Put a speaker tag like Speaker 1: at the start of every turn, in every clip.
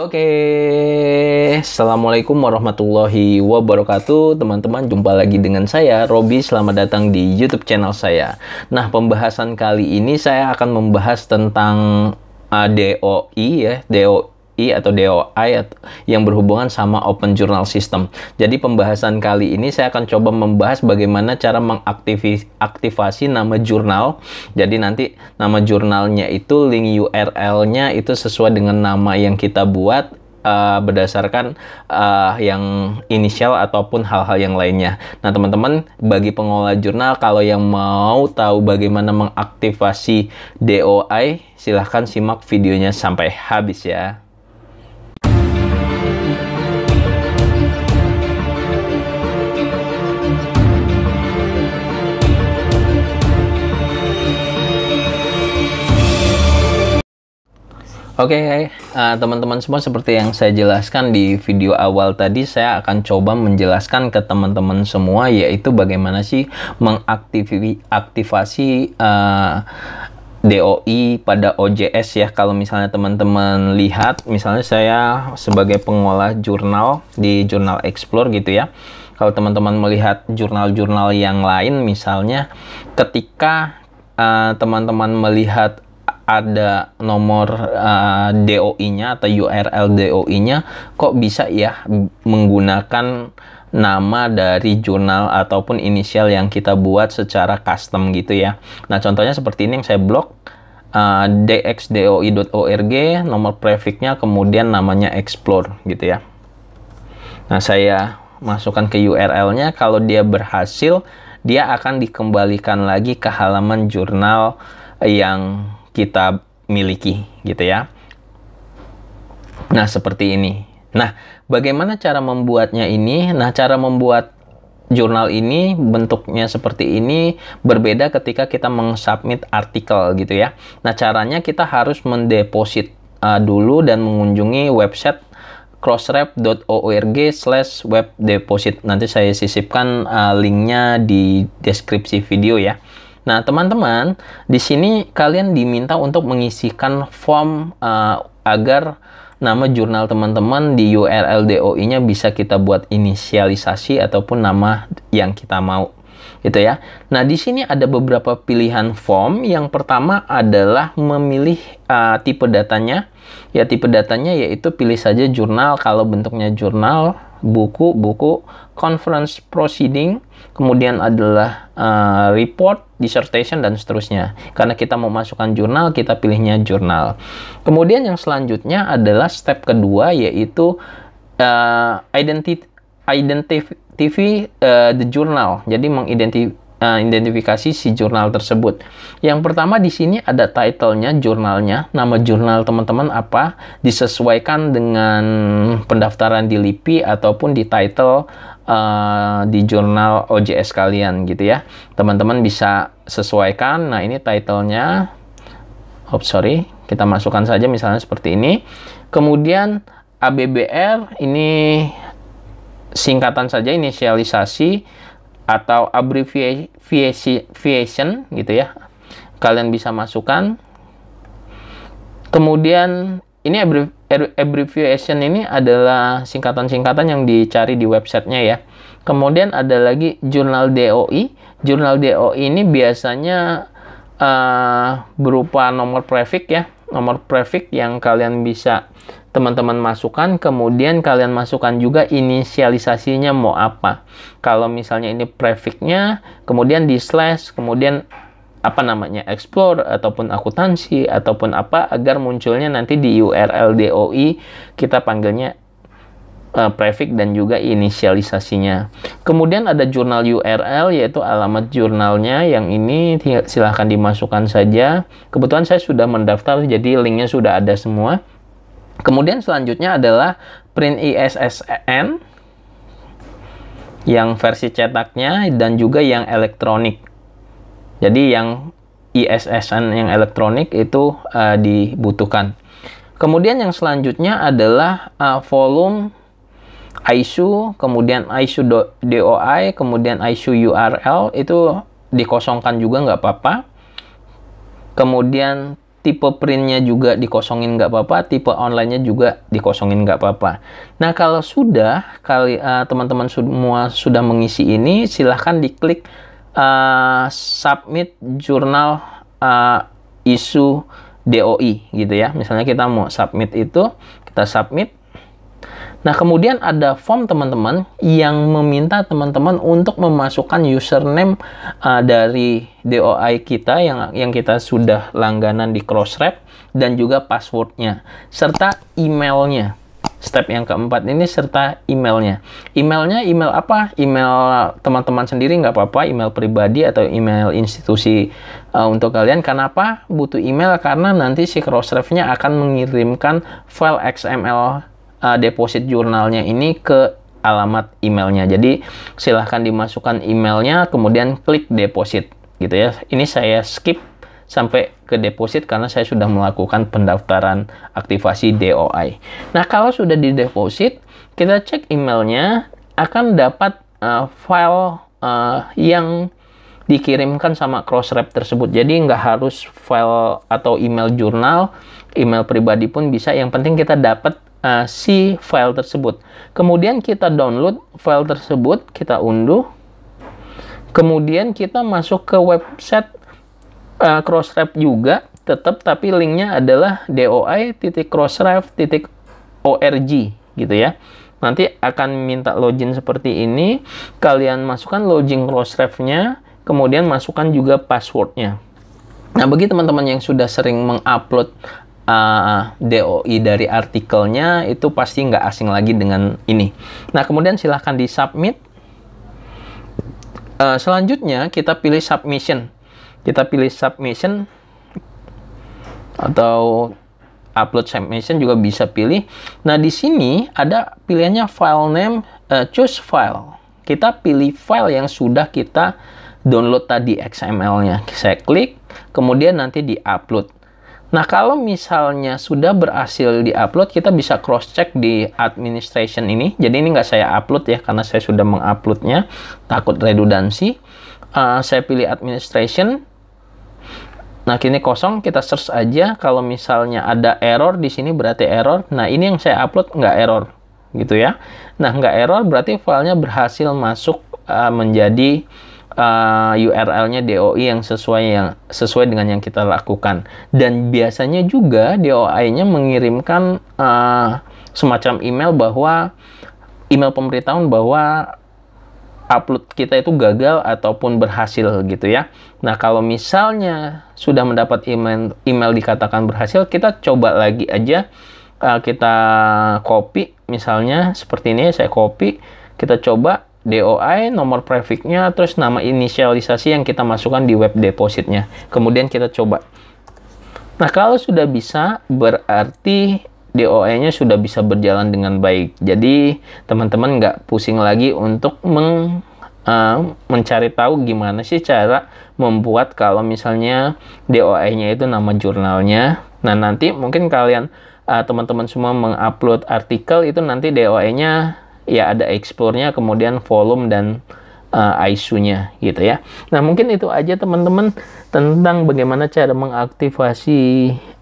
Speaker 1: Oke, Assalamualaikum warahmatullahi wabarakatuh Teman-teman, jumpa lagi dengan saya, Robi Selamat datang di Youtube channel saya Nah, pembahasan kali ini saya akan membahas tentang uh, eh, DOI ya DOI DOI atau DOI yang berhubungan sama Open Journal System. Jadi pembahasan kali ini saya akan coba membahas bagaimana cara mengaktifasi nama jurnal. Jadi nanti nama jurnalnya itu link URL-nya itu sesuai dengan nama yang kita buat uh, berdasarkan uh, yang inisial ataupun hal-hal yang lainnya. Nah, teman-teman, bagi pengelola jurnal kalau yang mau tahu bagaimana mengaktifasi DOI, silahkan simak videonya sampai habis ya. Oke, okay, uh, eh, teman-teman semua seperti yang saya jelaskan di video awal tadi, saya akan coba menjelaskan ke teman-teman semua yaitu bagaimana sih mengaktivasi uh, eh, DOI pada OJS ya kalau misalnya teman-teman lihat misalnya saya sebagai pengolah jurnal di jurnal Explore gitu ya kalau teman-teman melihat jurnal-jurnal yang lain misalnya ketika eh, teman-teman uh, teman -teman melihat ada nomor uh, eh, DOI-nya atau URL DOI-nya kok bisa ya menggunakan nama dari jurnal ataupun inisial yang kita buat secara custom gitu ya. Nah, contohnya seperti ini yang saya blok uh, dxdoi.org, nomor prefixnya kemudian namanya explore gitu ya. Nah, saya masukkan ke URL-nya kalau dia berhasil dia akan dikembalikan lagi ke halaman jurnal yang kita miliki gitu ya. Nah, seperti ini. Nah, bagaimana cara membuatnya ini? Nah, cara membuat jurnal ini bentuknya seperti ini berbeda ketika kita mengsubmit artikel gitu ya. Nah, caranya kita harus mendeposit uh, dulu dan mengunjungi website crossref.org slash web deposit. Nanti saya sisipkan uh, linknya di deskripsi video ya. Nah, teman-teman, di sini kalian diminta untuk mengisikan form uh, agar nama jurnal teman-teman di URL DOI-nya bisa kita buat inisialisasi ataupun nama yang kita mau gitu ya. Nah, di sini ada beberapa pilihan form. Yang pertama adalah memilih uh, tipe datanya. Ya, tipe datanya yaitu pilih saja jurnal kalau bentuknya jurnal buku-buku conference proceeding, kemudian adalah uh, report, dissertation, dan seterusnya. Karena kita mau masukkan jurnal, kita pilihnya jurnal. Kemudian yang selanjutnya adalah step kedua, yaitu uh, eh, identity, identify uh, eh, the journal. Jadi mengidentifikasi uh, identifikasi si jurnal tersebut. Yang pertama di sini ada title jurnalnya, nama jurnal teman-teman apa, disesuaikan dengan pendaftaran di LIPI ataupun di title uh, di jurnal OJS kalian gitu ya. Teman-teman bisa sesuaikan. Nah, ini title Oh, sorry. Kita masukkan saja misalnya seperti ini. Kemudian ABBR ini singkatan saja inisialisasi atau abbreviation gitu ya. Kalian bisa masukkan. Kemudian ini er- abbreviation ini adalah singkatan-singkatan yang dicari di websitenya ya. Kemudian ada lagi jurnal DOI. Jurnal DOI ini biasanya uh, berupa nomor prefix ya nomor prefix yang kalian bisa teman-teman masukkan kemudian kalian masukkan juga inisialisasinya mau apa kalau misalnya ini prefixnya kemudian di slash kemudian apa namanya explore ataupun akuntansi ataupun apa agar munculnya nanti di URL DOI kita panggilnya uh, prefix dan juga inisialisasinya. Kemudian ada jurnal URL yaitu alamat jurnalnya yang ini silahkan dimasukkan saja. Kebetulan saya sudah mendaftar jadi linknya sudah ada semua. Kemudian selanjutnya adalah print ISSN yang versi cetaknya dan juga yang elektronik. Jadi yang ISSN yang elektronik itu uh, dibutuhkan. Kemudian yang selanjutnya adalah uh, volume ISU, kemudian ISU DOI, kemudian ISU URL itu dikosongkan juga nggak apa-apa. Kemudian tipe printnya juga dikosongin nggak apa-apa, tipe onlinenya juga dikosongin nggak apa-apa. Nah kalau sudah kali teman eh, teman-teman semua sudah mengisi ini, silahkan diklik uh, submit jurnal uh, eh, isu DOI gitu ya. Misalnya kita mau submit itu, kita submit. Nah, kemudian ada form teman-teman yang meminta teman-teman untuk memasukkan username uh, dari DOI kita yang yang kita sudah langganan di Crossref dan juga passwordnya serta emailnya. Step yang keempat ini serta emailnya. Emailnya email apa? Email teman-teman sendiri nggak apa-apa, email pribadi atau email institusi uh, untuk kalian. Kenapa butuh email? Karena nanti si Crossref-nya akan mengirimkan file XML uh, deposit jurnalnya ini ke alamat emailnya. Jadi silahkan dimasukkan emailnya, kemudian klik deposit gitu ya. Ini saya skip sampai ke deposit karena saya sudah melakukan pendaftaran aktivasi DOI. Nah kalau sudah di deposit, kita cek emailnya akan dapat uh, file uh, yang dikirimkan sama crossref tersebut. Jadi nggak harus file atau email jurnal, email pribadi pun bisa. Yang penting kita dapat uh, si file tersebut. Kemudian kita download file tersebut, kita unduh. Kemudian kita masuk ke website uh, Crossref juga, tetap tapi linknya adalah doi.crossref.org gitu ya. Nanti akan minta login seperti ini. Kalian masukkan login Crossref-nya, kemudian masukkan juga passwordnya. Nah, bagi teman-teman yang sudah sering mengupload uh, eh, DOI dari artikelnya itu pasti nggak asing lagi dengan ini. Nah, kemudian silahkan di submit. Uh, eh, selanjutnya kita pilih submission. Kita pilih submission atau upload submission juga bisa pilih. Nah, di sini ada pilihannya file name, uh, choose file. Kita pilih file yang sudah kita download tadi XML-nya. Saya klik, kemudian nanti di-upload. Nah, kalau misalnya sudah berhasil di-upload, kita bisa cross-check di administration ini. Jadi ini nggak saya upload ya, karena saya sudah menguploadnya, takut redundansi. Uh, saya pilih administration. Nah, kini kosong, kita search aja. Kalau misalnya ada error di sini, berarti error. Nah, ini yang saya upload nggak error, gitu ya. Nah, nggak error berarti filenya berhasil masuk uh, menjadi uh, eh, URL-nya DOI yang sesuai yang sesuai dengan yang kita lakukan dan biasanya juga DOI-nya mengirimkan uh, semacam email bahwa email pemberitahuan bahwa upload kita itu gagal ataupun berhasil gitu ya. Nah, kalau misalnya sudah mendapat email email dikatakan berhasil, kita coba lagi aja uh, kita copy misalnya seperti ini saya copy, kita coba DOI, nomor prefixnya, terus nama inisialisasi yang kita masukkan di web depositnya. Kemudian kita coba. Nah, kalau sudah bisa, berarti doi nya sudah bisa berjalan dengan baik. Jadi, teman-teman nggak pusing lagi untuk meng, uh, mencari tahu gimana sih cara membuat kalau misalnya doi nya itu nama jurnalnya. Nah, nanti mungkin kalian eh, teman-teman uh, semua mengupload artikel itu nanti doi nya ya ada explore-nya, kemudian volume dan uh, eh, ISO-nya gitu ya. Nah, mungkin itu aja teman-teman tentang bagaimana cara mengaktifasi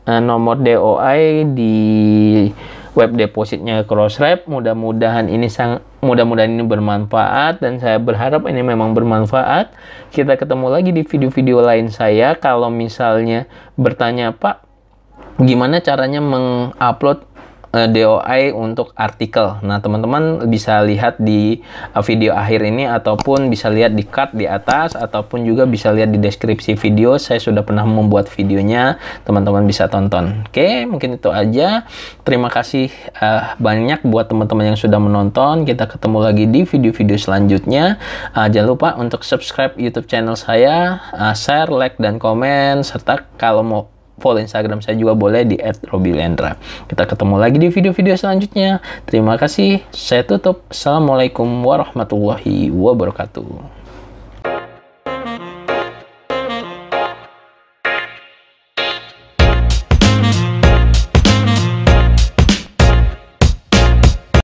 Speaker 1: uh, nomor DOI di web depositnya Crossref. Mudah-mudahan ini sang mudah-mudahan ini bermanfaat dan saya berharap ini memang bermanfaat. Kita ketemu lagi di video-video lain saya kalau misalnya bertanya, "Pak, gimana caranya mengupload Eh, DOI untuk artikel. Nah, teman-teman bisa lihat di eh, video akhir ini ataupun bisa lihat di card di atas ataupun juga bisa lihat di deskripsi video. Saya sudah pernah membuat videonya, teman-teman bisa tonton. Oke, mungkin itu aja. Terima kasih uh, banyak buat teman-teman yang sudah menonton. Kita ketemu lagi di video-video selanjutnya. Uh, jangan lupa untuk subscribe YouTube channel saya, uh, share, like, dan komen serta kalau mau follow Instagram saya juga boleh di @robilendra. Kita ketemu lagi di video-video selanjutnya. Terima kasih. Saya tutup. Assalamualaikum warahmatullahi wabarakatuh.